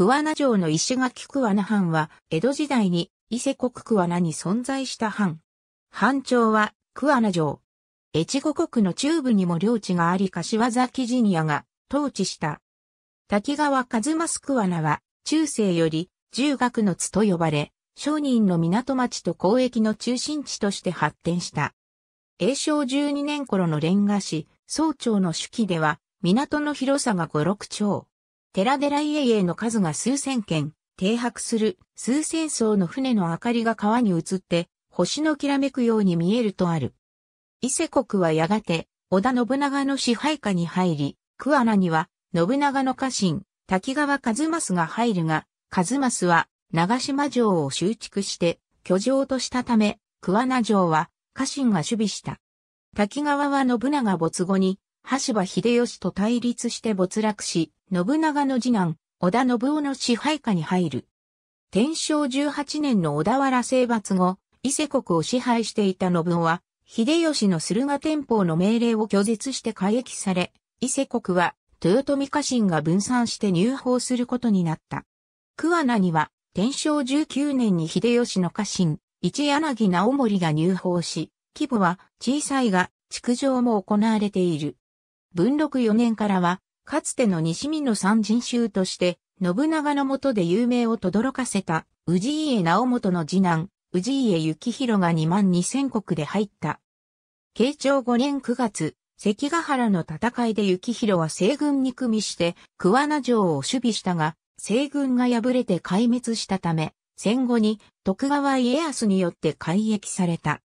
桑名城の石垣桑名藩は、江戸時代に伊勢国桑名に存在した藩。藩庁は桑名城。越後国の中部にも領地があり柏崎陣屋が統治した。滝川一益桑名は中世より重学の津と呼ばれ、商人の港町と交易の中心地として発展した。永正12年頃のレンガ市、総長の手記では、港の広さが5、6兆。寺寺家々の数が数千件、停泊する数千層の船の明かりが川に移って、星のきらめくように見えるとある。伊勢国はやがて、織田信長の支配下に入り、桑名には、信長の家臣、滝川和正が入るが、和正は、長島城を修築して、居城としたため、桑名城は、家臣が守備した。滝川は信長没後に、橋場秀吉と対立して没落し、信長の次男、織田信夫の支配下に入る。天正18年の小田原征伐後、伊勢国を支配していた信夫は、秀吉の駿河天保の命令を拒絶して改役され、伊勢国は豊臣家臣が分散して入法することになった。桑名には、天正19年に秀吉の家臣、一柳直盛が入法し、規模は小さいが、築城も行われている。文禄4年からは、かつての西見の三人衆として、信長の下で有名を轟かせた、氏家直元の次男、氏家幸宏が2万2000国で入った。慶長5年9月、関ヶ原の戦いで幸宏は西軍に組みして、桑名城を守備したが、西軍が敗れて壊滅したため、戦後に徳川家康によって改役された。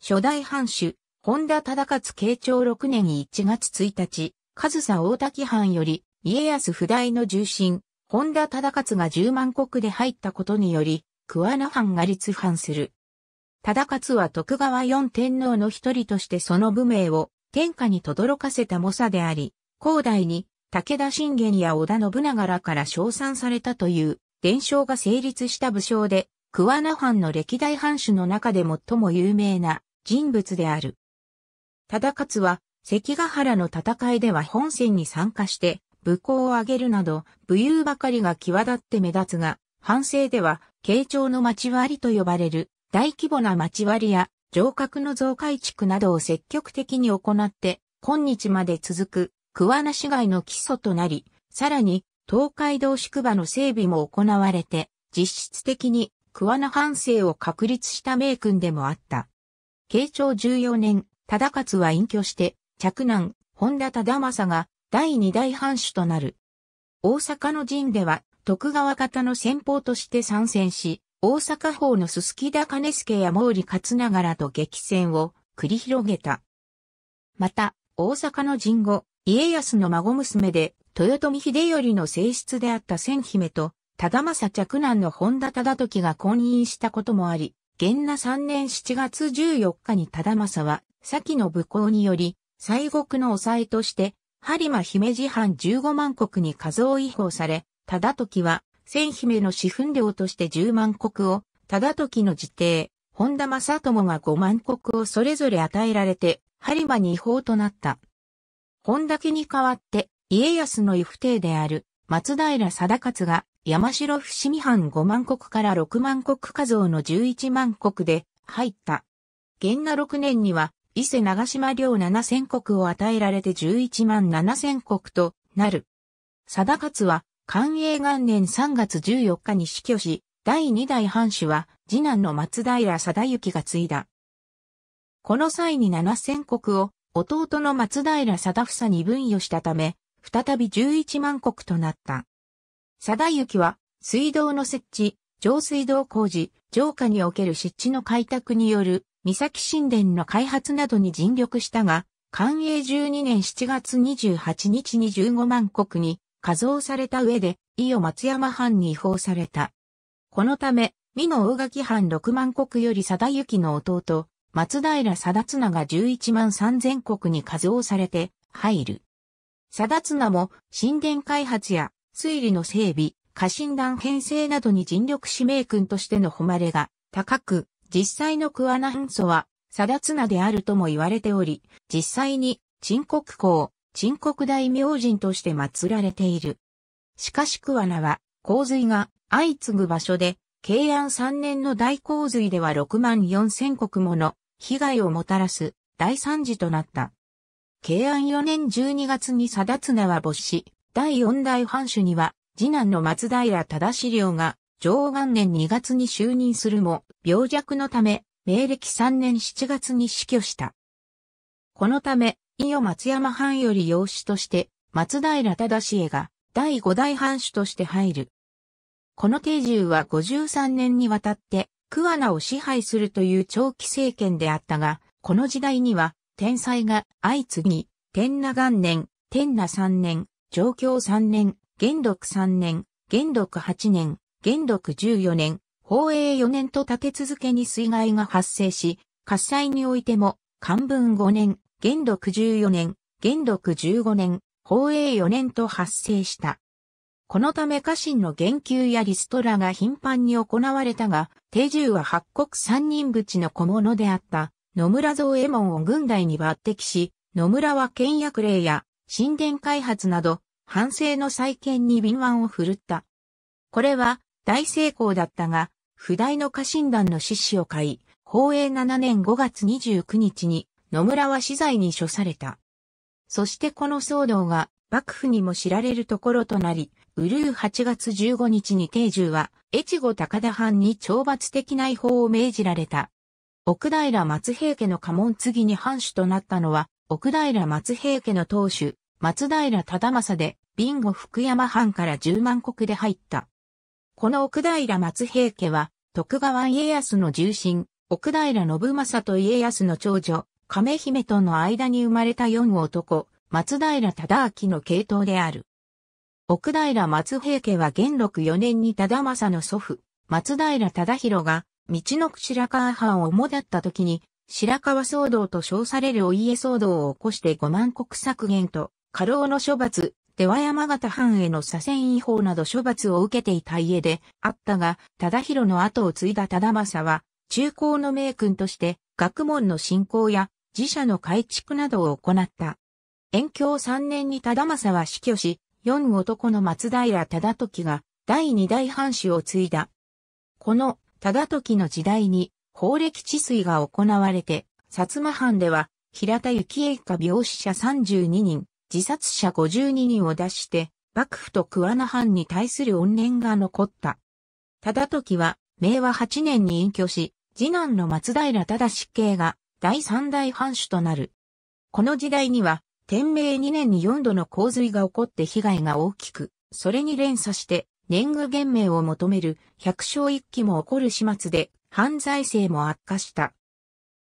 初代藩主、本田忠勝慶長6年1月1日、上総大滝藩より、家康不代の重臣、本田忠勝が十万国で入ったことにより、桑名藩が立藩する。忠勝は徳川四天皇の一人としてその武名を天下に轟かせた猛者であり、後代に武田信玄や織田信長らから称賛されたという伝承が成立した武将で、桑名藩の歴代藩主の中で最も有名な人物である。忠勝は関ヶ原の戦いでは本戦に参加して武功を挙げるなど武勇ばかりが際立って目立つが、反省では慶長の町割りと呼ばれる大規模な町割りや城郭の増改築などを積極的に行って今日まで続く桑名市街の基礎となり、さらに東海道宿場の整備も行われて実質的に桑名反省を確立した名君でもあった。慶長14年、忠勝は隠居して、嫡男、本田忠政が第二代藩主となる。大阪の陣では、徳川方の先鋒として参戦し、大阪方のすすき田兼助や毛利勝長らと激戦を繰り広げた。また、大阪の陣後、家康の孫娘で、豊臣秀頼の正室であった千姫と、忠政嫡男の本田忠時が婚姻したこともあり、元那3年7月14日に忠政は、先の武功により、西国の抑えとして、播磨姫路藩15万国に過蔵違法され、忠時は、千姫の四分領として10万国を、忠時の自邸、本田正友が5万国をそれぞれ与えられて、播磨に違法となった。本田家に代わって、家康の異不定である、松平定勝が、山城伏見藩5万国から6万国家増の11万国で、入った。元那6年には、伊勢長島領七千国を与えられて十一万七千国となる。貞勝は、寛永元年3月14日に死去し、第二代藩主は、次男の松平貞行が継いだ。この際に七千国を、弟の松平貞房に分与したため、再び十一万国となった。貞行は、水道の設置、上水道工事、城下における湿地の開拓による三崎神殿の開発などに尽力したが、寛永12年7月28日に15万国に加増された上で、伊予松山藩に移法された。このため、美濃大垣藩6万国より貞行の弟、松平貞綱が11万3000国に加増されて入る。貞綱も神殿開発や推理の整備、家臣団編成などに尽力使命君としての誉れが高く、実際のクアナンソは、ツ綱であるとも言われており、実際に、陳国公、陳国大明神として祀られている。しかし桑名は、洪水が相次ぐ場所で、慶安3年の大洪水では6万4千国もの被害をもたらす大惨事となった。慶安4年12月に定綱は没し、第4代藩主には、次男の松平忠史領が上元年2月に就任するも、病弱のため、明暦3年7月に死去した。このため、伊予松山藩より養子として、松平忠氏が第五代藩主として入る。この定住は53年にわたって、桑名を支配するという長期政権であったが、この時代には、天才が相次ぎ、天那元年、天那3年、上京3年、元禄3年、元禄8年、元禄14年、宝永4年と立て続けに水害が発生し、火災においても、漢文5年、元禄14年、元禄15年、宝永4年と発生した。このため家臣の言及やリストラが頻繁に行われたが、定住は八国三人淵の小物であった野村蔵衛門を軍隊に抜擢し、野村は倹約令や神殿開発など、反省の再建に敏腕を振るった。これは大成功だったが、不大の家臣団の死死を買い、宝永7年5月29日に野村は死罪に処された。そしてこの騒動が幕府にも知られるところとなり、うるう8月15日に定住は、越後高田藩に懲罰的内法を命じられた。奥平松平家の家紋継ぎに藩主となったのは、奥平松平家の当主、松平忠政で、ビンゴ福山藩から10万国で入った。この奥平松平家は、徳川家康の重臣、奥平信正と家康の長女、亀姫との間に生まれた四男、松平忠明の系統である。奥平松平家は元禄4年に忠政の祖父、松平忠弘が、道のく白川藩を主だった時に、白川騒動と称されるお家騒動を起こして5万国削減と、過労の処罰、っては山形藩への左遷違法など処罰を受けていた家であったが、忠広の後を継いだ忠政は、中高の名君として、学問の振興や自社の改築などを行った。延享3年に忠政は死去し、四男の松平忠時が第二代藩主を継いだ。この忠時の時代に法歴治水が行われて、薩摩藩では平田幸栄家病死者32人、自殺者52人を出して、幕府と桑名藩に対する怨念が残った。忠時は、明和8年に隠居し、次男の松平忠刑が第三代藩主となる。この時代には、天明2年に4度の洪水が起こって被害が大きく、それに連鎖して、年貢減免を求める百姓一揆も起こる始末で、犯罪性も悪化した。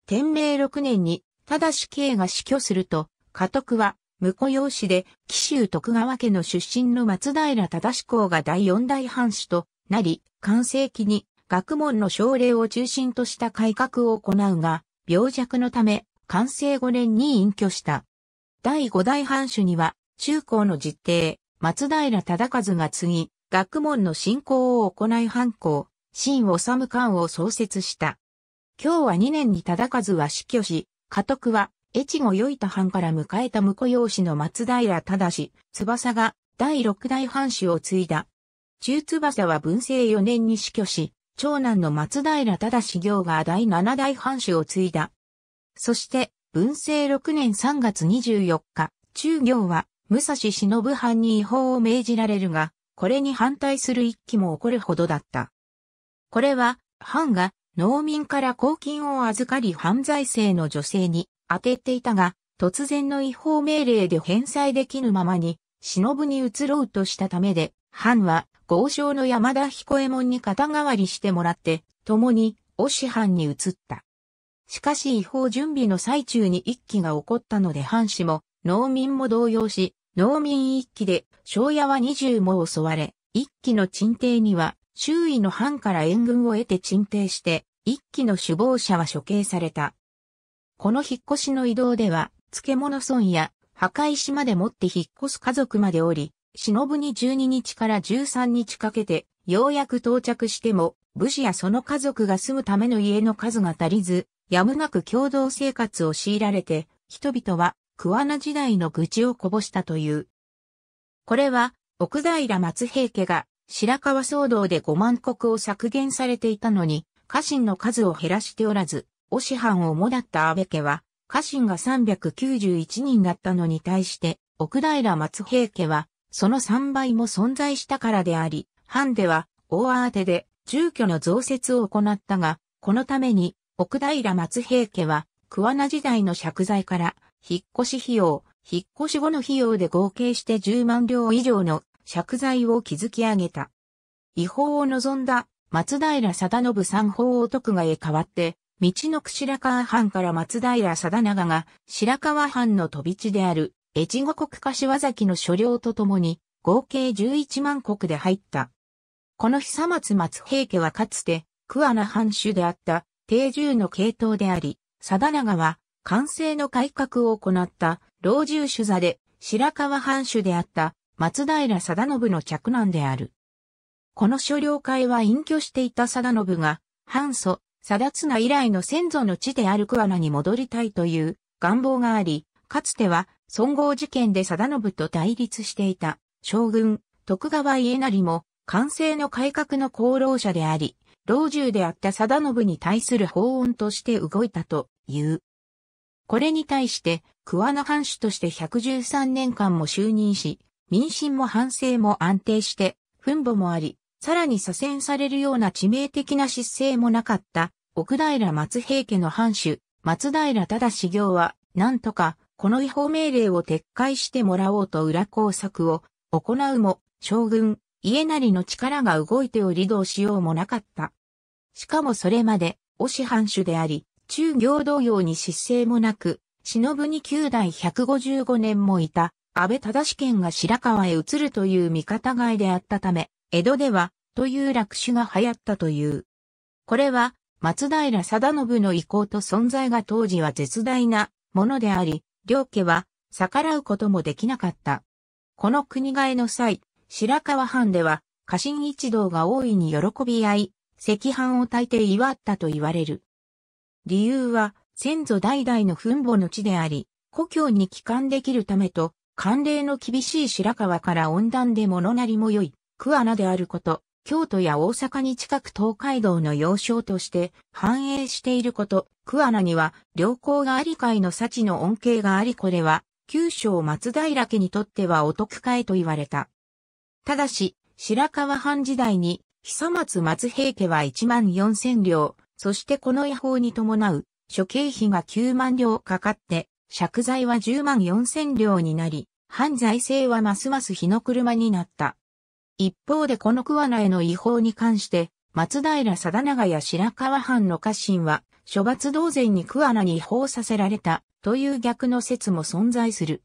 天明6年に、ただ刑が死去すると、家督は婿養子で、紀州徳川家の出身の松平忠公が第四代藩主となり、完成期に学問の奨励を中心とした改革を行うが、病弱のため、完成5年に隠居した。第五代藩主には、中高の実弟、松平忠和が次ぎ、学問の振興を行い藩校、新治館を創設した。今日は2年に忠和は死去し、家督は越後良い田藩から迎えた婿養子の松平忠翼が第六代藩主を継いだ。中翼は文政4年に死去し、長男の松平忠行が第七代藩主を継いだ。そして、文政6年3月24日、中行は武蔵忍藩に違法を命じられるが、これに反対する一揆も起こるほどだった。これは、藩が農民から公金を預かり犯罪性の女性に当てていたが、突然の違法命令で返済できぬままに、忍に移ろうとしたためで、藩は、豪商の山田彦右衛門に肩代わりしてもらって、共に、お師藩に移った。しかし違法準備の最中に一揆が起こったので藩士も、農民も動揺し、農民一揆で、庄屋は二十も襲われ、一揆の鎮定には、周囲の藩から援軍を得て鎮定して、一揆の首謀者は処刑された。この引っ越しの移動では、漬物村や、墓石まで持って引っ越す家族までおり、忍に12日から13日かけて、ようやく到着しても、武士やその家族が住むための家の数が足りず、やむなく共同生活を強いられて、人々は、桑名時代の愚痴をこぼしたという。これは、奥平松平家が、白川騒動で5万石を削減されていたのに、家臣の数を減らしておらず、おシハをもだった安倍家は、家臣が391人だったのに対して、奥平松平家は、その3倍も存在したからであり、藩では、大慌てで住居の増設を行ったが、このために、奥平松平家は、桑名時代の借財から、引っ越し費用、引っ越し後の費用で合計して10万両以上の借財を築き上げた。違法を望んだ松平定信三法を徳がへ代わって、道のく白川藩から松平定長が白河藩の飛び地である越後国柏崎の所領とともに合計11万国で入った。この久松松平家はかつて桑名藩主であった定住の系統であり、定長は完成の改革を行った老中主座で白河藩主であった松平定信の嫡男である。この所領会は隠居していた定信が、藩祖、貞綱以来の先祖の地である桑名に戻りたいという願望があり、かつては孫号事件で貞信と対立していた将軍徳川家成も完成の改革の功労者であり、老中であった貞信に対する法恩として動いたという。これに対して、桑名藩主として113年間も就任し、民心も反省も安定して、分母もあり、さらに左遷されるような致命的な失勢もなかった、奥平松平家の藩主、松平忠行は、なんとか、この違法命令を撤回してもらおうと裏工作を行うも、将軍、家なりの力が動いておりどうしようもなかった。しかもそれまで、し藩主であり、中行同様に失勢もなく、忍に九代155年もいた、安倍忠県が白河へ移るという見方外であったため、江戸では、という落首が流行ったという。これは、松平定信の意向と存在が当時は絶大なものであり、両家は逆らうこともできなかった。この国替えの際、白河藩では、家臣一同が大いに喜び合い、赤飯を焚いて祝ったと言われる。理由は、先祖代々の墳墓の地であり、故郷に帰還できるためと、慣例の厳しい白河から温暖で物なりも良い。桑名であること、京都や大阪に近く東海道の要衝として繁栄していること、桑名には良好があり海の幸の恩恵がありこれは、九章松平家にとってはお得かえと言われた。ただし、白河藩時代に、久松松平家は1万4千両、そしてこの野望に伴う、諸経費が9万両かかって、借財は10万4千両になり、犯罪性はますます日の車になった。一方でこの桑名への違法に関して、松平定長や白川藩の家臣は、処罰同然に桑名に違法させられた、という逆の説も存在する。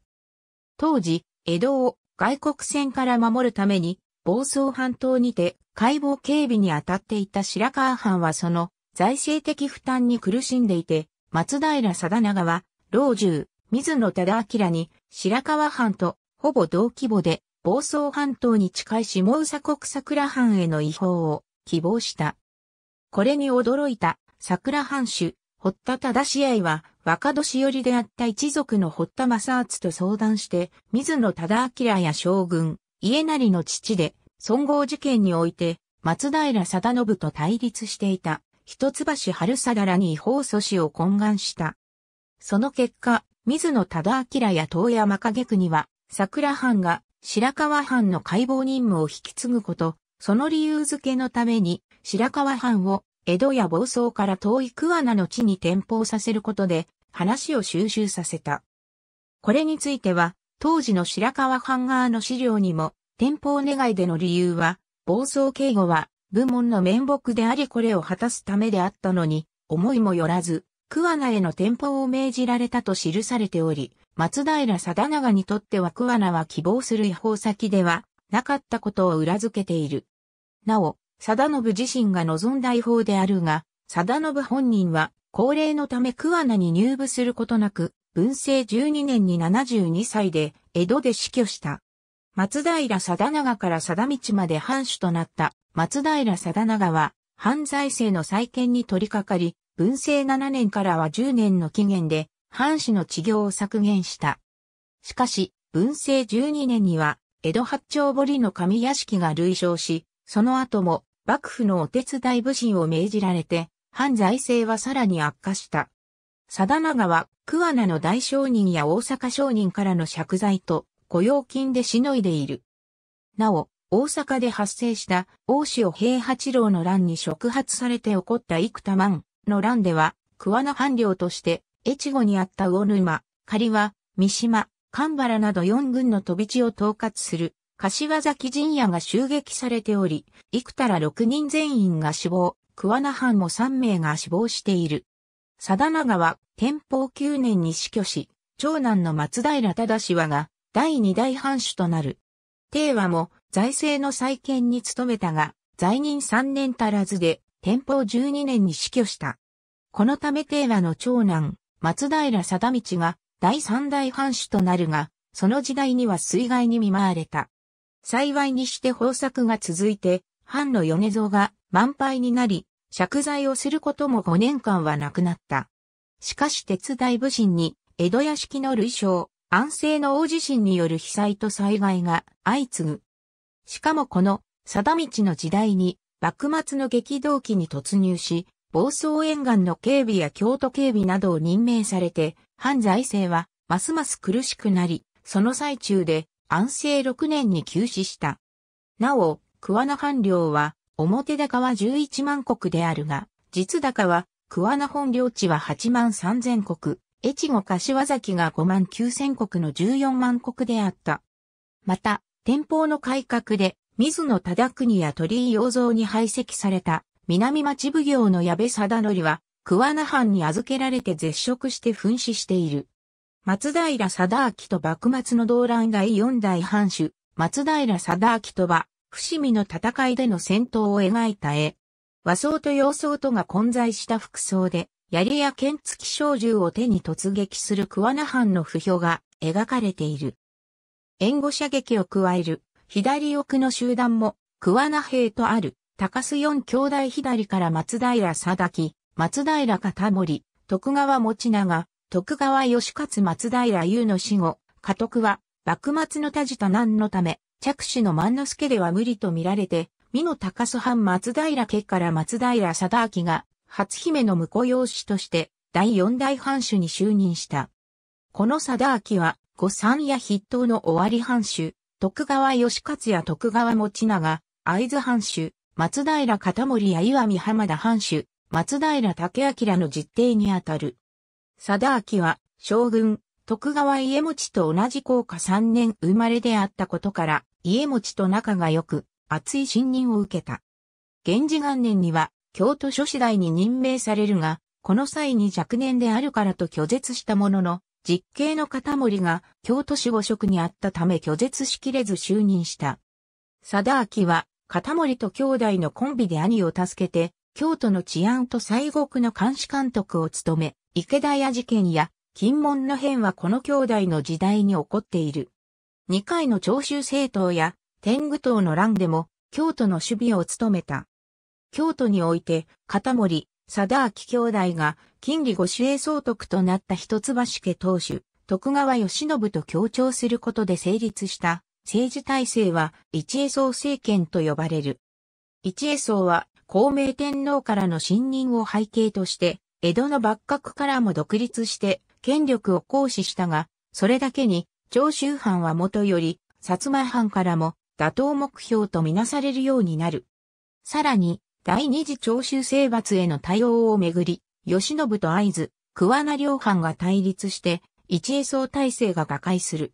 当時、江戸を外国船から守るために、房総半島にて解剖警備に当たっていた白川藩はその財政的負担に苦しんでいて、松平定長は、老中、水野忠明に白川藩とほぼ同規模で房総半島に近い下宇佐国桜藩への違法を希望した。これに驚いた桜藩主、堀田忠志愛は若年寄りであった一族の堀田正厚と相談して、水野忠明や将軍、家成の父で、孫号事件において、松平定信と対立していた、一橋春貞らに違法阻止を懇願した。その結果、水野忠明や遠山影国は、桜藩が白川藩の解剖任務を引き継ぐこと、その理由付けのために、白川藩を江戸や房総から遠い桑名の地に転封させることで、話を収集させた。これについては、当時の白川藩側の資料にも、転封願いでの理由は、暴走警護は、部門の面目でありこれを果たすためであったのに、思いもよらず、桑名への転封を命じられたと記されており、松平定長にとっては桑名は希望する違法先ではなかったことを裏付けている。なお、定信自身が望んだ違法であるが、定信本人は高齢のため桑名に入部することなく、文政12年に72歳で江戸で死去した。松平定長から定道まで藩主となった松平定長は、犯罪性の再建に取り掛かり、文政7年からは10年の期限で、藩士の治業を削減した。しかし、文政12年には、江戸八丁堀の上屋敷が類称し、その後も、幕府のお手伝い武士を命じられて、藩財政はさらに悪化した。定長は、桑名の大商人や大阪商人からの借財と雇用金でしのいでいる。なお、大阪で発生した大塩平八郎の乱に触発されて起こった幾多万の乱では、桑名藩領として越後にあった魚沼、狩は、三島、神原など四軍の飛び地を統括する、柏崎陣屋が襲撃されており、幾多ら六人全員が死亡、桑名藩も三名が死亡している。貞長は、天保九年に死去し、長男の松平忠氏はが、第二代藩主となる。帝和も、財政の再建に努めたが、在任三年足らずで、天保十二年に死去した。このため帝和の長男、松平貞道が第三代藩主となるが、その時代には水害に見舞われた。幸いにして豊作が続いて、藩の米蔵が満杯になり、借財をすることも5年間はなくなった。しかし鉄大武神に、江戸屋敷の類称、安政の大地震による被災と災害が相次ぐ。しかもこの、貞道の時代に、幕末の激動期に突入し、房総沿岸の警備や京都警備などを任命されて、藩財政はますます苦しくなり、その最中で安政6年に休止した。なお、桑名藩領は表高は11万国であるが、実高は桑名本領地は8万3000国、越後柏崎が5万9000国の14万国であった。また、天保の改革で、水野忠国や鳥居洋蔵に排斥された南町奉行の矢部貞則は、桑名藩に預けられて絶食して噴死している。松平貞明と幕末の動乱第四代藩主、松平貞明とは、伏見の戦いでの戦闘を描いた絵。和装と洋装とが混在した服装で、槍や剣付き小銃を手に突撃する桑名藩の不評が描かれている。援護射撃を加える左奥の集団も桑名兵とある高須四兄弟左から松平定木、松平片森、徳川持長、徳川義勝松平優の死後、家督は、幕末の田地と難のため、着手の万之助では無理と見られて、美の高須藩松平家から松平定明が、初姫の婿養子として、第四代藩主に就任した。この定明は、御三や筆頭の尾張藩主、徳川義勝や徳川持長、会津藩主、松平片森や岩見浜田藩主、松平竹明の実定にあたる。貞明は、将軍、徳川家持と同じ高下3年生まれであったことから、家持と仲が良く、厚い信任を受けた。源氏元年には、京都諸次第に任命されるが、この際に若年であるからと拒絶したものの、実刑の片森が京都守護職にあったため拒絶しきれず就任した。貞明は片森と兄弟のコンビで兄を助けて、京都の治安と西国の監視監督を務め、池田屋事件や金門の変はこの兄弟の時代に起こっている。二回の長州政党や天狗党の乱でも京都の守備を務めた。京都において、片森、貞明兄弟が金利御主衛総督となった一橋家当主、徳川義信と協調することで成立した政治体制は一栄荘政権と呼ばれる。一栄荘は孔明天皇からの信任を背景として、江戸の幕閣からも独立して権力を行使したが、それだけに長州藩はもとより、薩摩藩からも打倒目標とみなされるようになる。さらに、第二次長州征伐への対応をめぐり、慶喜と会津、桑名両藩が対立して、一栄総体制が瓦解する。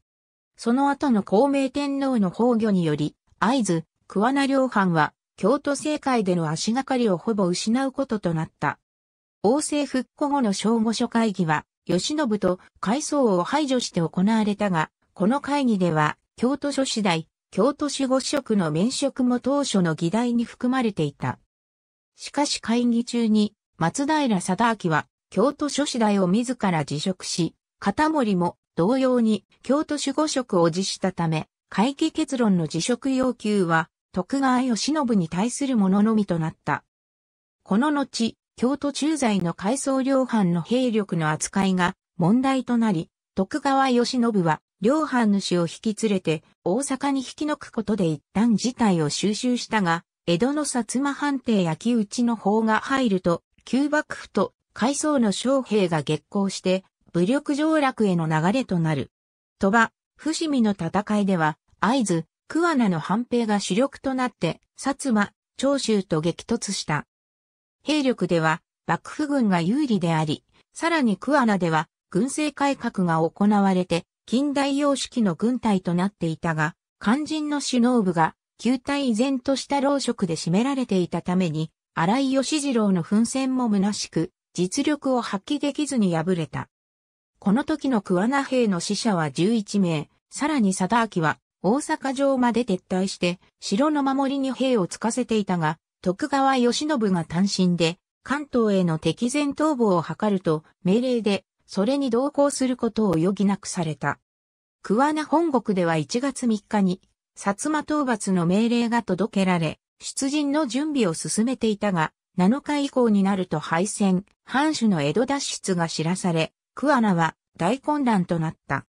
その後の孔明天皇の崩御により、合図、桑名両藩は、京都政界での足がかりをほぼ失うこととなった。王政復古後の正午書会議は、慶喜と海藻を排除して行われたが、この会議では、京都書次第、京都守護職の免職も当初の議題に含まれていた。しかし会議中に、松平貞明は、京都書次第を自ら辞職し、片森も同様に京都守護職を辞したため、会議結論の辞職要求は徳川慶喜に対するもののみとなった。この後、京都駐在の改装両藩の兵力の扱いが問題となり、徳川慶喜は両藩主を引き連れて大阪に引き抜くことで一旦事態を収集したが、江戸の薩摩藩邸焼き討ちの方が入ると、旧幕府と海藻の将兵が激行して武力上落への流れとなる。鳥羽、伏見の戦いでは、合図、桑名の反兵が主力となって、薩摩、長州と激突した。兵力では、幕府軍が有利であり、さらに桑名では、軍政改革が行われて、近代様式の軍隊となっていたが、肝心の首脳部が、旧体依然とした老職で占められていたために、荒井義次郎の奮戦も虚しく、実力を発揮できずに敗れた。この時の桑名兵の死者は11名、さらに貞明は大阪城まで撤退して、城の守りに兵をつかせていたが、徳川義信が単身で、関東への敵前逃亡を図ると、命令で、それに同行することを余儀なくされた。桑名本国では1月3日に、薩摩討伐の命令が届けられ、出陣の準備を進めていたが、7日以降になると敗戦、藩主の江戸脱出が知らされ、クアナは大混乱となった。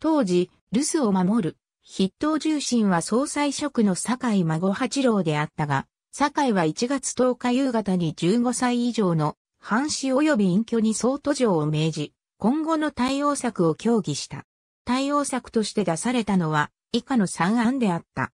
当時、留守を守る、筆頭重心は総裁職の堺孫八郎であったが、堺は1月10日夕方に15歳以上の藩士及び隠居に総途上を命じ、今後の対応策を協議した。対応策として出されたのは以下の3案であった。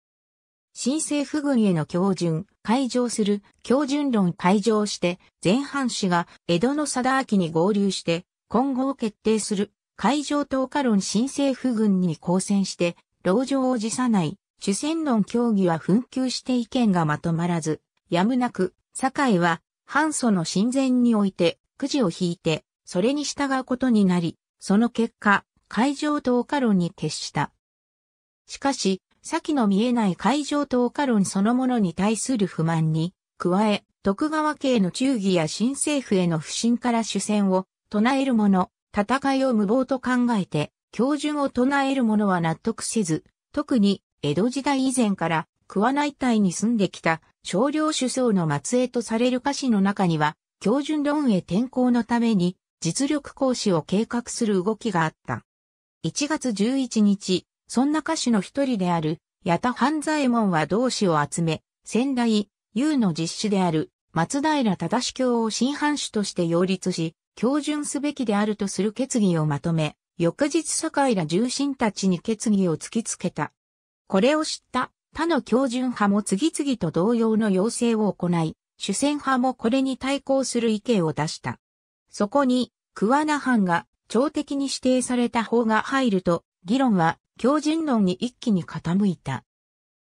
新政府軍への強順、解除する、強順論解除して、前藩士が江戸の貞明に合流して、今後を決定する海上投下論新政府軍に交戦して、牢城を辞さない、主戦論協議は紛糾して意見がまとまらず、やむなく、堺は、反祖の親善において、くじを引いて、それに従うことになり、その結果、海上投下論に決した。しかし、先の見えない海上投下論そのものに対する不満に、加え、徳川家への忠義や新政府への不信から主戦を唱える者、戦いを無謀と考えて、教授を唱える者は納得せず、特に江戸時代以前から桑名一帯に住んできた少量首相の末裔とされる歌詞の中には、教準論へ転向のために実力行使を計画する動きがあった。1月11日、そんな歌手の一人である、八田半左衛門は同志を集め、仙台、優の実施である、松平忠教を新藩主として擁立し、標準すべきであるとする決議をまとめ、翌日堺ら重臣たちに決議を突きつけた。これを知った他の標準派も次々と同様の要請を行い、主戦派もこれに対抗する意見を出した。そこに、桑名藩が朝敵に指定された法が入ると、議論は強人論に一気に傾いた。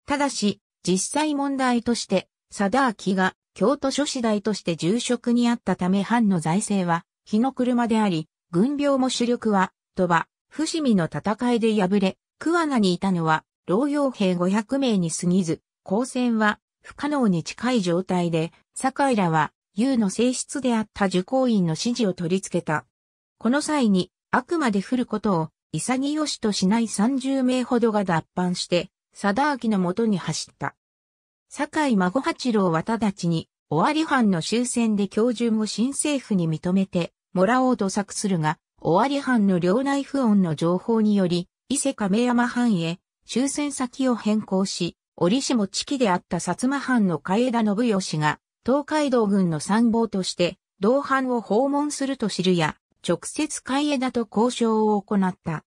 ただし、実際問題として、貞明が京都諸子大として重職にあったため藩の財政は日の車であり、軍病も主力は、鳥羽、伏見の戦いで敗れ、桑名にいたのは、老用兵500名に過ぎず、交戦は不可能に近い状態で、堺らは、優の性質であった受講員の指示を取り付けた。この際に、あくまで降ることを、潔しとしない30名ほどが脱藩して、貞明のもとに走った。堺孫八郎は直ちに、尾張藩の終戦で教順を新政府に認めて、もらおうと策するが、尾張藩の領内不穏の情報により、伊勢亀山藩へ終戦先を変更し、折しも地であった薩摩藩の海枝信義が、東海道軍の参謀として、同藩を訪問すると知るや、直接海枝と交渉を行った。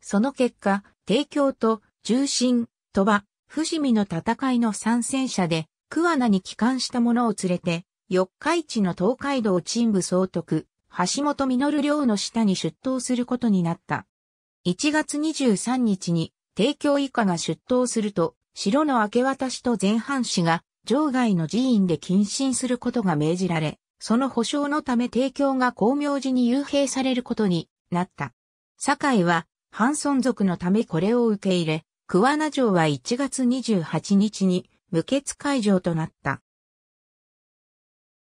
その結果、帝京と重心、鳥羽、伏見の戦いの参戦者で、桑名に帰還した者を連れて、四日市の東海道鎮部総督、橋本実亮の下に出頭することになった。1月23日に帝京以下が出頭すると、城の明け渡しと前半氏が場外の寺院で謹慎することが命じられ、その保証のため帝京が光明寺に幽閉されることになった。堺は、半村族のためこれを受け入れ、桑名城は1月28日に無血会場となった。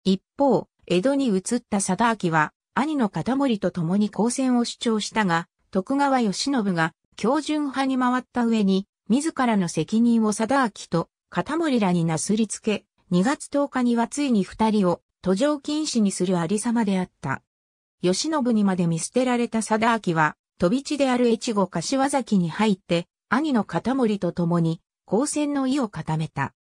一方、江戸に移った貞明は、兄の片森と共に抗戦を主張したが、徳川義信が標準派に回った上に、自らの責任を貞明と片森らになすりつけ、2月10日にはついに二人を途上禁止にするありさまであった。義信にまで見捨てられた貞明は、飛び地である越後柏崎に入って、兄の片森と共に、交戦の意を固めた。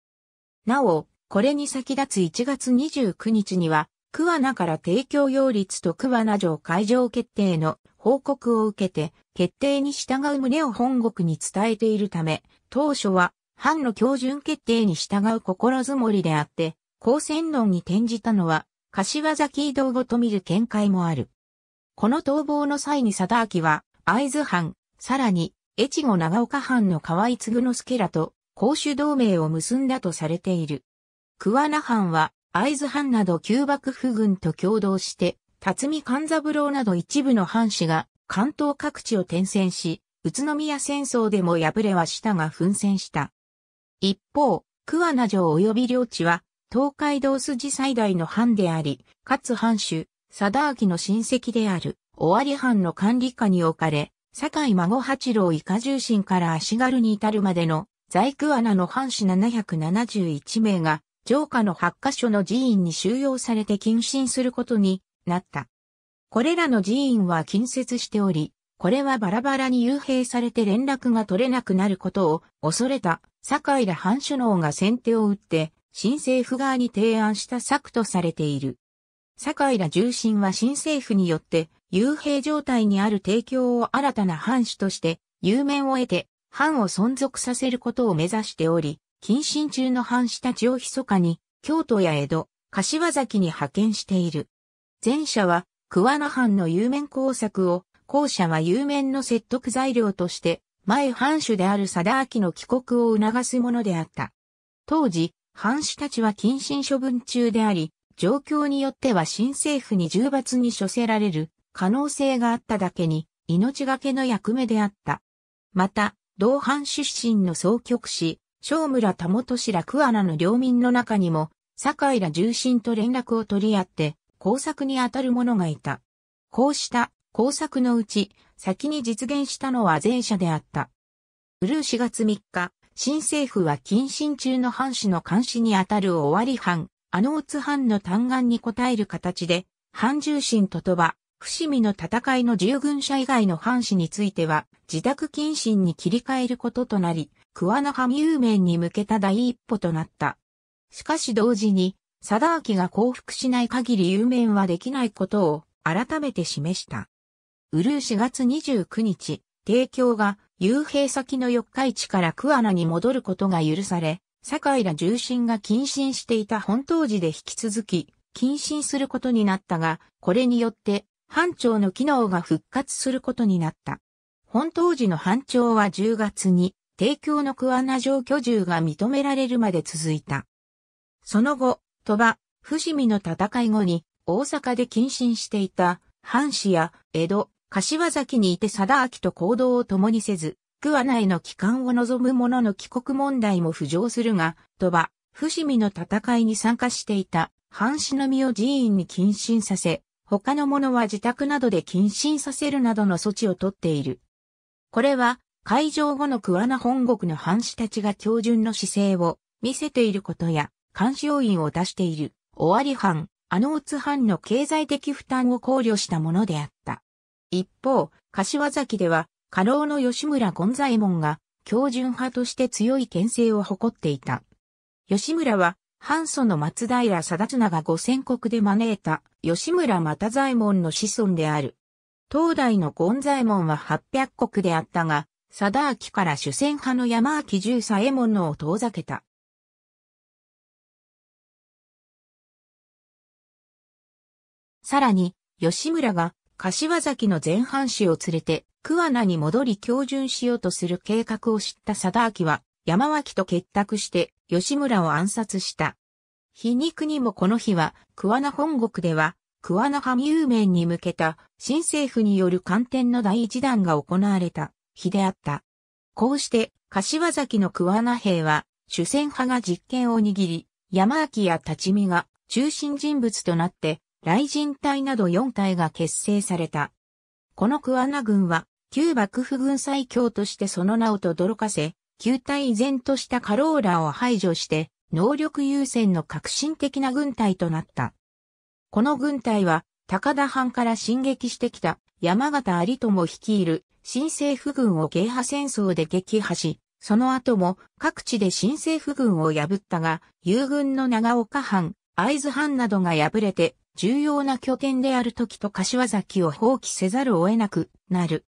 なお、これに先立つ1月29日には、桑名から提供擁立と桑名城会場決定の報告を受けて、決定に従う旨を本国に伝えているため、当初は、藩の標準決定に従う心づもりであって、高専論に転じたのは、柏崎移動後と見る見解もある。この逃亡の際に貞明は、会津藩、さらに、越後長岡藩の河合継之助らと、公主同盟を結んだとされている。桑名藩は、会津藩など旧幕府軍と共同して、辰巳勘三郎など一部の藩士が関東各地を転戦し、宇都宮戦争でも敗れはしたが奮戦した。一方、桑名城及び領地は、東海道筋最大の藩であり、かつ藩主、貞明の親戚である、尾張藩の管理下に置かれ、堺孫八郎以下重臣から足軽に至るまでの在桑名の藩士771名が城下の八カ所の寺院に収容されて謹慎することになった。これらの寺院は近接しており、これはバラバラに幽閉されて連絡が取れなくなることを恐れた堺ら藩主脳が先手を打って新政府側に提案した策とされている。堺ら重臣は新政府によって幽閉状態にある提供を新たな藩主として、有名を得て、藩を存続させることを目指しており、謹慎中の藩士たちを密かに、京都や江戸、柏崎に派遣している。前者は、桑名藩の有面工作を、後者は有面の説得材料として、前藩主である貞明の帰国を促すものであった。当時、藩主たちは謹慎処分中であり、状況によっては新政府に重罰に処せられる可能性があっただけに、命がけの役目であった。また、同藩出身の総局士、正村田元氏ら桑名の領民の中にも、酒井ら重臣と連絡を取り合って、工作に当たる者がいた。こうした工作のうち、先に実現したのは前者であった。ブルー4月3日、新政府は謹慎中の藩士の監視に当たる終わり藩、あのう、ツ藩の嘆願に応える形で、藩重臣と鳥羽、伏見の戦いの従軍者以外の藩士については、自宅謹慎に切り替えることとなり、桑名ー有名に向けた第一歩となった。しかし同時に、ー明が降伏しない限り有名はできないことを改めて示した。ウルー4月29日、帝京が遊兵先の四日市から桑名に戻ることが許され、堺ら重臣が謹慎していた本当時で引き続き、謹慎することになったが、これによって、班長の機能が復活することになった。本当時の班長は10月に、提供の桑名城居住が認められるまで続いた。その後、鳥羽、伏見の戦い後に、大阪で謹慎していた、藩士や、江戸、柏崎にいて貞明と行動を共にせず、桑ナへの帰還を望む者の帰国問題も浮上するが、鳥羽、伏見の戦いに参加していた、藩士の身を寺院に謹慎させ、他の者は自宅などで謹慎させるなどの措置をとっている。これは、会場後の桑名本国の藩士たちが標準の姿勢を見せていることや、監視要員を出している、尾張藩、のう津藩の経済的負担を考慮したものであった。一方、柏崎では、家老の吉村権左衛門が、標準派として強い牽制を誇っていた。吉村は、藩祖の松平貞綱が五千国で招いた吉村又左衛門の子孫である。当代の権左衛門は八百国であったが、田明から主戦派の山明十左衛門のを遠ざけた。さらに、吉村が、柏崎の前半氏を連れて、桑名に戻り教順しようとする計画を知った田明は、山脇と結託して、吉村を暗殺した。皮肉にもこの日は、桑名本国では、桑名派有名に向けた、新政府による官点の第一弾が行われた。比であった。こうして、柏崎の桑名兵は、主戦派が実権を握り、山秋や立見が中心人物となって、雷神隊など4隊が結成された。この桑名軍は、旧幕府軍最強としてその名を轟かせ、旧隊依然としたカローラを排除して、能力優先の革新的な軍隊となった。この軍隊は、高田藩から進撃してきた山形有友率いる新政府軍をゲイ派戦争で撃破し、その後も各地で新政府軍を破ったが、友軍の長岡藩、会津藩などが敗れて、重要な拠点である時と柏崎を放棄せざるを得なくなる。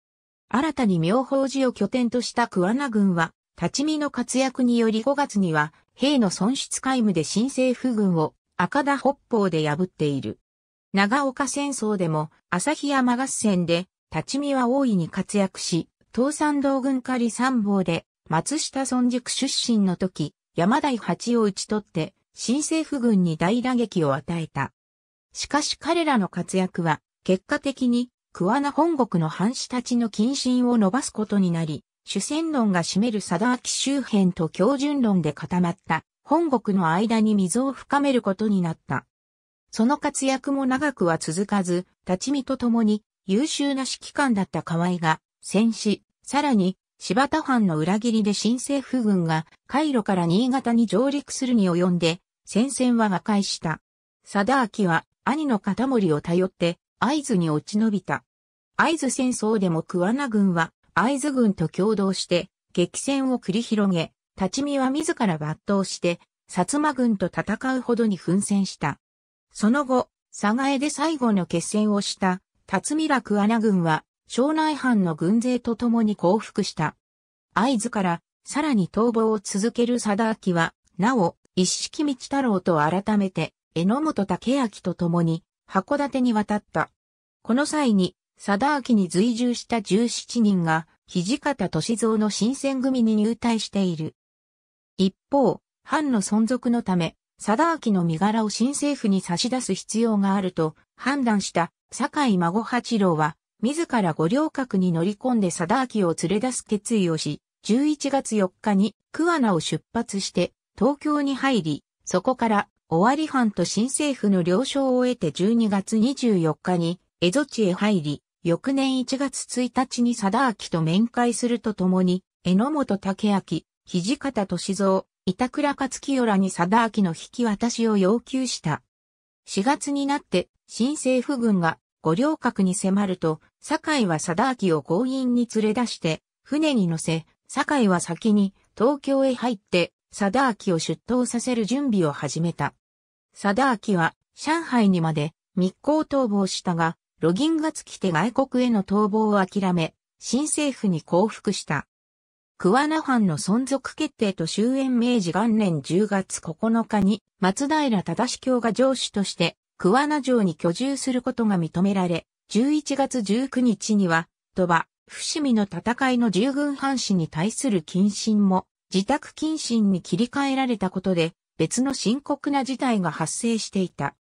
新たに妙法寺を拠点とした桑名軍は、立ち見の活躍により5月には、兵の損失皆無で新政府軍を赤田北方で破っている。長岡戦争でも、旭山合戦で立見は大いに活躍し、東山道軍仮参謀で、松下村塾出身の時、山台八を打ち取って、新政府軍に大打撃を与えた。しかし彼らの活躍は、結果的に、桑名本国の藩士たちの謹慎を伸ばすことになり、主戦論が占める貞明周辺と標準論で固まった本国の間に溝を深めることになった。その活躍も長くは続かず、立見と共に優秀な指揮官だった河合が戦死、さらに柴田藩の裏切りで新政府軍がイ路から新潟に上陸するに及んで戦線は瓦解した。貞明は兄の片森を頼って合図に落ち延びた。合図戦争でも桑名軍は合図軍と共同して激戦を繰り広げ、立見は自ら抜刀して薩摩軍と戦うほどに奮戦した。その後、佐賀江で最後の決戦をした辰巳楽穴軍は、庄内藩の軍勢と共に降伏した。合図から、さらに逃亡を続ける貞明は、なお、一式道太郎と改めて、榎本武明と共に、函館に渡った。この際に、貞明に随従した17人が、土方歳三の新選組に入隊している。一方、藩の存続のため、貞明の身柄を新政府に差し出す必要があると判断した坂井孫八郎は、自ら五稜郭に乗り込んで貞明を連れ出す決意をし、11月4日に桑名を出発して東京に入り、そこから尾張藩と新政府の了承を得て12月24日に江戸地へ入り、翌年1月1日に貞明と面会するとともに、榎本武明、土方歳三、板倉勝清らに貞明の引き渡しを要求した。4月になって新政府軍が五稜郭に迫ると、堺は貞明を強引に連れ出して、船に乗せ、堺は先に東京へ入って、貞明を出頭させる準備を始めた。貞明は上海にまで密航逃亡したが、ロギンが尽きて外国への逃亡を諦め、新政府に降伏した。桑名藩の存続決定と終焉明治元年10月9日に松平忠教が上司として桑名城に居住することが認められ、11月19日には、鳥羽、伏見の戦いの従軍藩士に対する謹慎も、自宅謹慎に切り替えられたことで、別の深刻な事態が発生していた。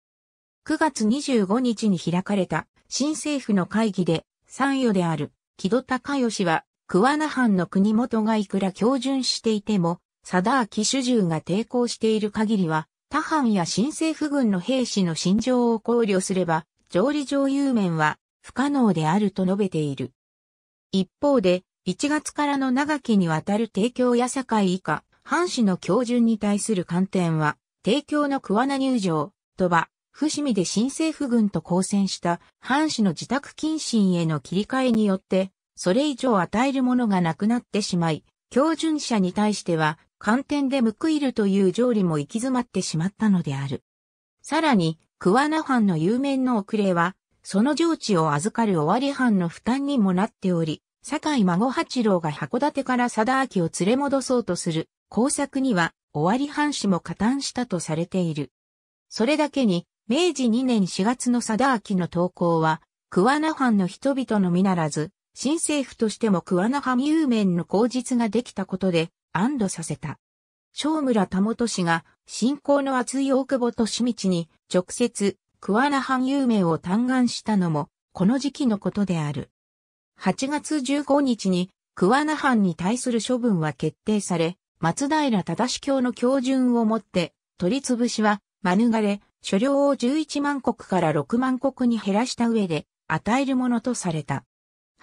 9月25日に開かれた新政府の会議で、参与である木戸隆義は、桑名藩の国元がいくら標準していても、貞明主従が抵抗している限りは、他藩や新政府軍の兵士の心情を考慮すれば、上理上遊面は不可能であると述べている。一方で、1月からの長きにわたる提供や境以下、藩士の教準に対する観点は、提供の桑名入場、と羽、伏見で新政府軍と交戦した藩士の自宅謹慎への切り替えによって、それ以上与えるものがなくなってしまい、教準者に対しては、寒天で報いるという条理も行き詰まってしまったのである。さらに、桑名藩の有名の遅れは、その上地を預かる尾張藩の負担にもなっており、堺孫八郎が函館から貞明を連れ戻そうとする工作には尾張藩士も加担したとされている。それだけに、明治2年4月の貞明の投稿は、桑名藩の人々のみならず、新政府としても桑名藩有名の口実ができたことで安堵させた。正村と氏が、信仰の厚い大久保利道に、直接、桑名藩有名を嘆願したのも、この時期のことである。8月15日に、桑名藩に対する処分は決定され、松平忠教の教順をもって、取り潰しは、免れ、所領を11万国から6万国に減らした上で、与えるものとされた。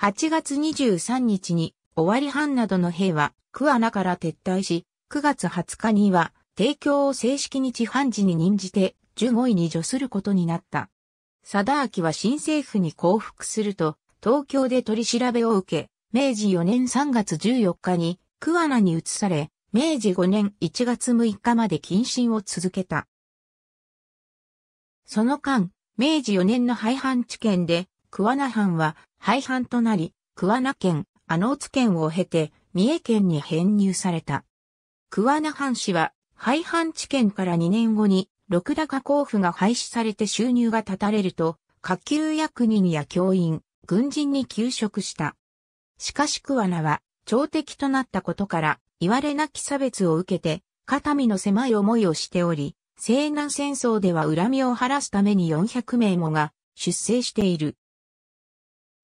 8月23日に、尾張藩などの兵は、桑名から撤退し、9月20日には、提供を正式に地判時に任じて、15位に除することになった。貞明は新政府に降伏すると、東京で取り調べを受け、明治4年3月14日に桑名に移され、明治5年1月6日まで謹慎を続けた。その間、明治4年の廃藩置県で、桑名藩は廃藩となり、桑名県、阿の津県を経て、三重県に編入された。桑名藩士は、廃藩置県から2年後に、六高交付が廃止されて収入が断たれると、下級役人や教員、軍人に休職した。しかし桑名は、朝敵となったことから、言われなき差別を受けて、肩身の狭い思いをしており、西南戦争では恨みを晴らすために400名もが出征している。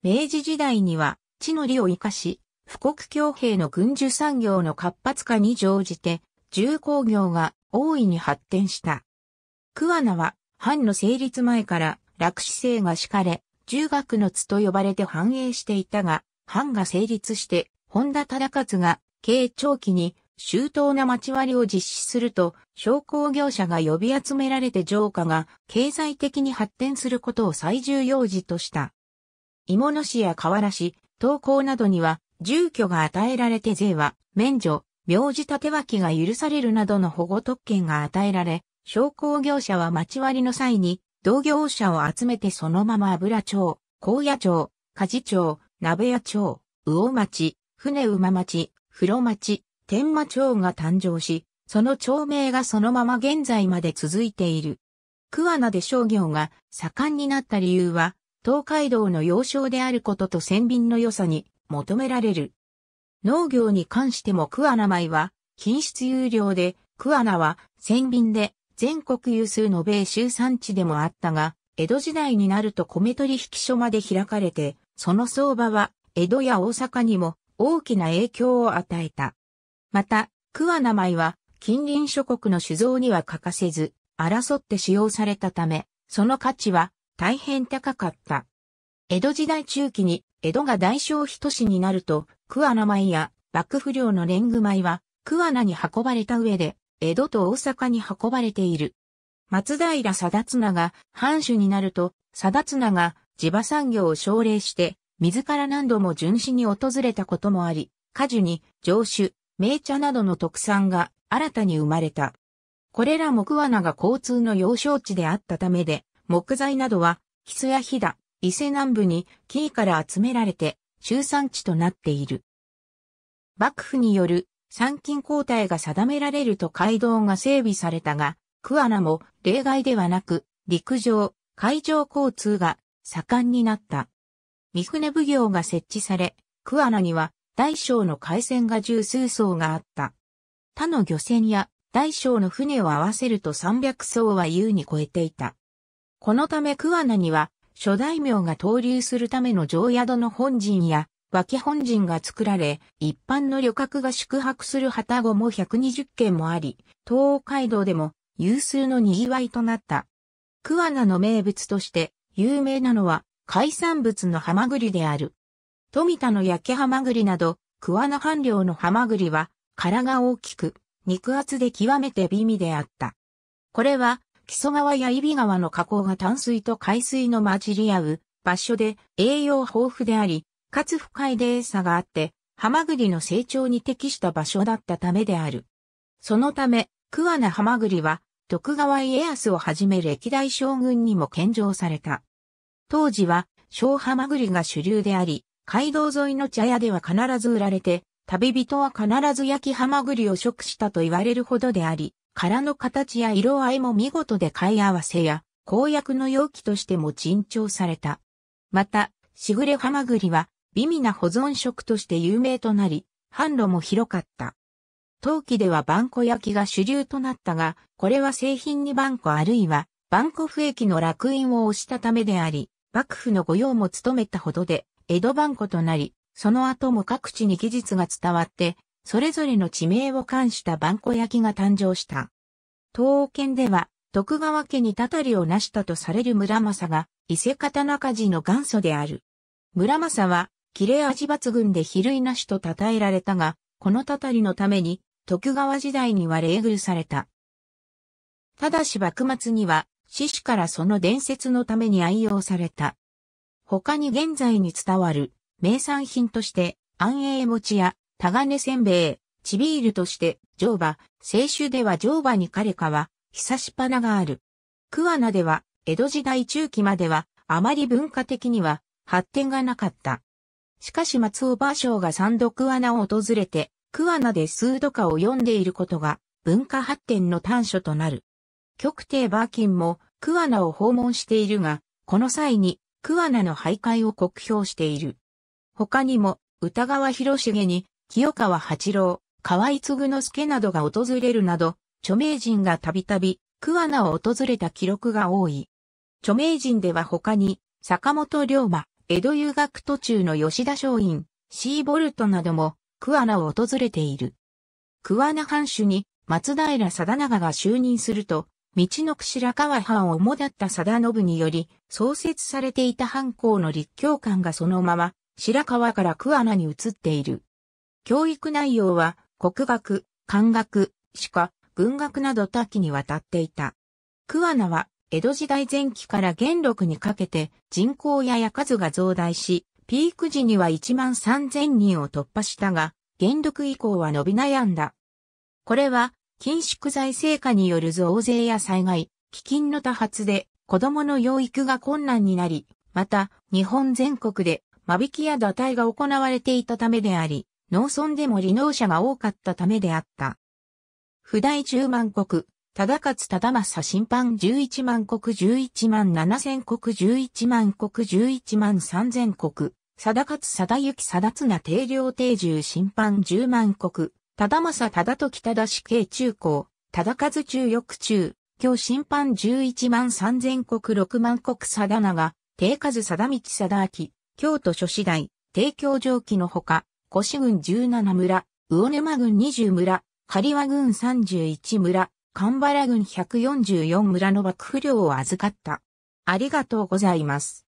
明治時代には、地の利を生かし、富国強兵の軍需産業の活発化に乗じて、重工業が大いに発展した。桑名は、藩の成立前から落市制が敷かれ、重学の津と呼ばれて繁栄していたが、藩が成立して、本田忠勝が、慶長期に周到な町割りを実施すると、商工業者が呼び集められて城下が経済的に発展することを最重要事とした。芋野市や河原市、東港などには住居が与えられて税は免除、名字立脇が許されるなどの保護特権が与えられ、商工業者は町割りの際に、同業者を集めてそのまま油町、高野町、加冶町、鍋屋町、魚町、船馬町、風呂町、天馬町が誕生し、その町名がそのまま現在まで続いている。桑名で商業が盛んになった理由は、東海道の要衝であることと船便の良さに求められる。農業に関しても桑名米は品質優良で、桑名は鮮便で全国有数の米州産地でもあったが、江戸時代になると米取引所まで開かれて、その相場は江戸や大阪にも大きな影響を与えた。また、桑名米は近隣諸国の酒造には欠かせず、争って使用されたため、その価値は大変高かった。江戸時代中期に江戸が大小一市になると、桑名米や幕府領の年貢米は桑名に運ばれた上で、江戸と大阪に運ばれている。松平貞綱が藩主になると、貞綱が地場産業を奨励して、自ら何度も巡視に訪れたこともあり、果樹に上酒、名茶などの特産が新たに生まれた。これらも桑名が交通の要衝地であったためで、木材などは、キスやヒダ、伊勢南部に紀伊から集められて中産地となっている。幕府による参勤交代が定められると街道が整備されたが、桑名も例外ではなく、陸上、海上交通が盛んになった。三船奉行が設置され、桑名には大小の海船が十数層があった。他の漁船や大小の船を合わせると300層は優に超えていた。このため桑名には諸大名が登竜するための上宿の本陣や、脇本陣が作られ、一般の旅客が宿泊する旗子も120件もあり、東海道でも有数の賑わいとなった。桑名の名物として有名なのは海産物のハマグリである。富田の焼けハマグリなど、桑名半量のハマグリは殻が大きく、肉厚で極めて美味であった。これは木曽川や揖斐川の河口が淡水と海水の混じり合う場所で栄養豊富であり、かつ深い泥差があって、ハマグリの成長に適した場所だったためである。そのため、桑名ハマグリは、徳川家康をはじめ歴代将軍にも献上された。当時は、小ハマグリが主流であり、街道沿いの茶屋では必ず売られて、旅人は必ず焼きハマグリを食したと言われるほどであり、殻の形や色合いも見事で買い合わせや、公約の容器としても珍重された。また、しぐれはまぐりは、美味な保存食として有名となり、販路も広かった。陶器では番コ焼きが主流となったが、これは製品に番小あるいは、番小不駅の落印を押したためであり、幕府の御用も務めたほどで、江戸番小となり、その後も各地に技術が伝わって、それぞれの地名を冠した番古焼が誕生した。東欧圏では、徳川家にたたりを成したとされる村正が、伊勢方中寺の元祖である。村正は、切れ味抜群で比類なしと称えられたが、このたたりのために、徳川時代には冷遇された。ただし幕末には、獅子からその伝説のために愛用された。他に現在に伝わる、名産品として、安永餅やタガネせんべい、チビールとして、乗馬、清酒では乗馬に彼かは、久し花がある。桑名では、江戸時代中期までは、あまり文化的には、発展がなかった。しかし松尾芭蕉が三度桑名を訪れて、桑名で数度かを読んでいることが、文化発展の端緒となる。極帝バーキンも桑名を訪問しているが、この際に桑名の徘徊を酷評している。他にも、歌川広重に清川八郎、河合継之助などが訪れるなど、著名人がたびたび桑名を訪れた記録が多い。著名人では他に、坂本龍馬、江戸遊学途中の吉田松陰、シーボルトなども桑名を訪れている。桑名藩主に松平定長が就任すると、道の櫛川藩を主だった定信により、創設されていた藩校の立教館がそのまま、白川から桑名に移っている。教育内容は国学、漢学、史家、文学など多岐にわたっていた。桑名は江戸時代前期から元禄にかけて人口やや数が増大し、ピーク時には1万3000人を突破したが、元禄以降は伸び悩んだ。これは、緊縮財政下による増税や災害、基金の多発で子供の養育が困難になり、また日本全国で間引きや打退が行われていたためであり、農村でも離農者が多かったためであった。普代十万国、忠勝忠政審判十一万国十一万七千国十一万国十一万三千国、定勝貞行貞綱定量定住審判十万国、忠政忠時忠死刑中高、忠和中翼中、今日審判十一万三千国六万国定長、定和定道定明、京都諸子代、提供。上記のほか、腰軍郡17村、魚沼郡20村、狩和郡31村、神原郡144村の幕府領を預かった。ありがとうございます。